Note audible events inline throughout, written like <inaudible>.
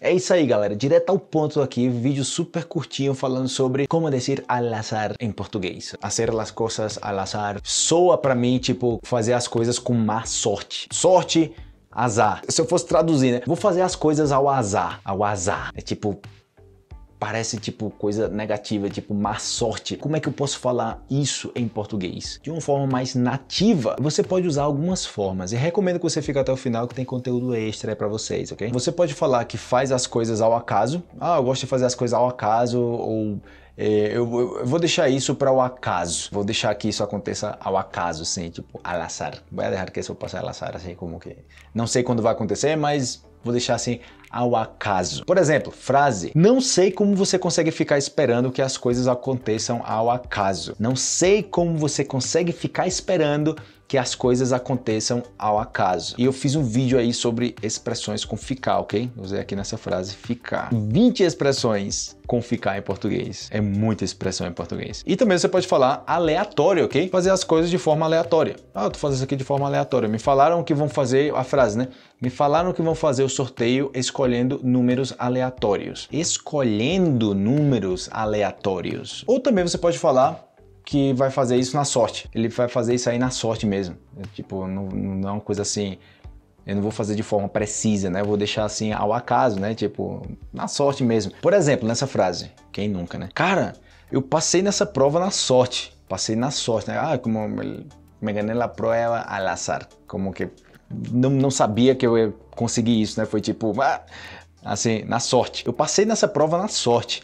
É isso aí, galera. Direto ao ponto aqui, vídeo super curtinho falando sobre como dizer al azar em português. Hacer as coisas al azar soa para mim tipo fazer as coisas com má sorte. Sorte, azar. Se eu fosse traduzir, né? Vou fazer as coisas ao azar, ao azar. É tipo parece tipo coisa negativa, tipo má sorte. Como é que eu posso falar isso em português? De uma forma mais nativa, você pode usar algumas formas e recomendo que você fique até o final que tem conteúdo extra para vocês, ok? Você pode falar que faz as coisas ao acaso. Ah, eu gosto de fazer as coisas ao acaso ou é, eu, eu, eu, vou deixar isso para o acaso. Vou deixar que isso aconteça ao acaso, assim, tipo, al azar. Vou deixar que isso passe al azar, assim, como que... Não sei quando vai acontecer, mas vou deixar assim ao acaso. Por exemplo, frase: Não sei como você consegue ficar esperando que as coisas aconteçam ao acaso. Não sei como você consegue ficar esperando que as coisas aconteçam ao acaso. E eu fiz um vídeo aí sobre expressões com ficar, ok? Usei aqui nessa frase ficar. 20 expressões com ficar em português. É muita expressão em português. E também você pode falar aleatório, ok? Fazer as coisas de forma aleatória. Ah, eu tô fazendo isso aqui de forma aleatória. Me falaram que vão fazer a frase, né? Me falaram que vão fazer o sorteio escolhendo números aleatórios. Escolhendo números aleatórios. Ou também você pode falar que vai fazer isso na sorte. Ele vai fazer isso aí na sorte mesmo. É, tipo, não, não é uma coisa assim. Eu não vou fazer de forma precisa, né? Eu vou deixar assim ao acaso, né? Tipo, na sorte mesmo. Por exemplo, nessa frase, quem nunca, né? Cara, eu passei nessa prova na sorte. Passei na sorte, né? Ah, como me ganhei na prova é al azar. Como que não, não sabia que eu ia conseguir isso, né? Foi tipo, ah, assim, na sorte. Eu passei nessa prova na sorte.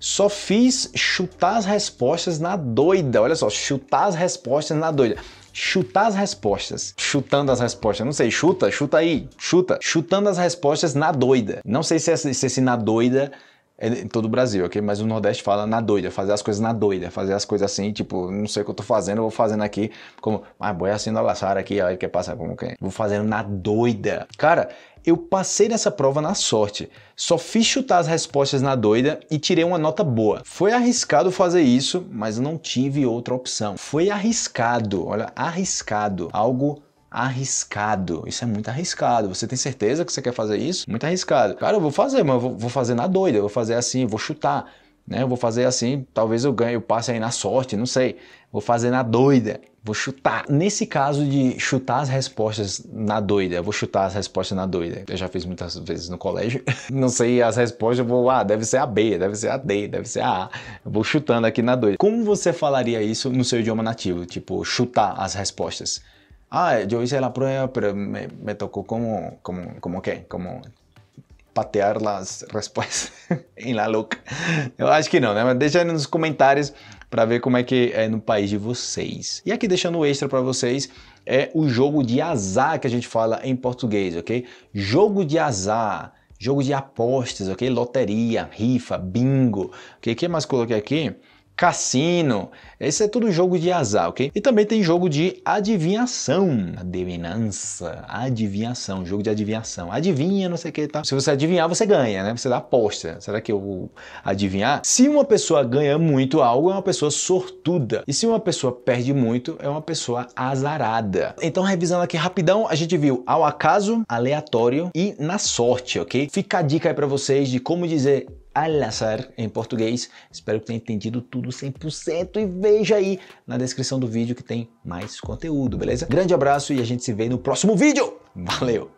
Só fiz chutar as respostas na doida. Olha só, chutar as respostas na doida. Chutar as respostas. Chutando as respostas. Não sei, chuta, chuta aí. Chuta. Chutando as respostas na doida. Não sei se esse, é se esse é na doida em todo o Brasil, ok? Mas o Nordeste fala na doida, fazer as coisas na doida, fazer as coisas assim, tipo, não sei o que eu tô fazendo, eu vou fazendo aqui, como, ah, boia assim na aqui, aqui, aí quer passar como quem? Vou fazendo na doida. Cara, eu passei nessa prova na sorte. Só fiz chutar as respostas na doida e tirei uma nota boa. Foi arriscado fazer isso, mas não tive outra opção. Foi arriscado, olha, arriscado. Algo arriscado. Isso é muito arriscado. Você tem certeza que você quer fazer isso? Muito arriscado. Cara, eu vou fazer, mas eu vou fazer na doida, eu vou fazer assim, eu vou chutar. Né? Eu vou fazer assim, talvez eu ganhe, eu passe aí na sorte, não sei. Vou fazer na doida, vou chutar. Nesse caso de chutar as respostas na doida, vou chutar as respostas na doida. Eu já fiz muitas vezes no colégio. <laughs> Não sei as respostas, eu vou, ah, deve ser a B, deve ser a D, deve ser a A. Eu vou chutando aqui na doida. Como você falaria isso no seu idioma nativo? Tipo, chutar as respostas ah, yo hice la prueba, pero me, me tocó como, como, como qué, como patear las respostas em <laughs> La Louca. Eu acho que não, né? Mas deixa aí nos comentários para ver como é que é no país de vocês. E aqui deixando extra para vocês é eh, o jogo de azar que a gente fala em português, ok? Jogo de azar, jogo de apostas, ok? Loteria, rifa, bingo, O que mais coloquei aqui? cassino. Esse é tudo jogo de azar, ok? E também tem jogo de adivinhação. Adivinança, adivinhação, jogo de adivinhação. Adivinha, não sei o que e tá? tal. Se você adivinhar, você ganha, né? Você dá aposta. Será que eu vou adivinhar? Se uma pessoa ganha muito algo, é uma pessoa sortuda. E se uma pessoa perde muito, é uma pessoa azarada. Então, revisando aqui rapidão, a gente viu ao acaso, aleatório e na sorte, ok? Fica a dica aí pra vocês de como dizer Alazar em português. Espero que tenha entendido tudo 100% e veja aí na descrição do vídeo que tem mais conteúdo, beleza? Grande abraço e a gente se vê no próximo vídeo. Valeu!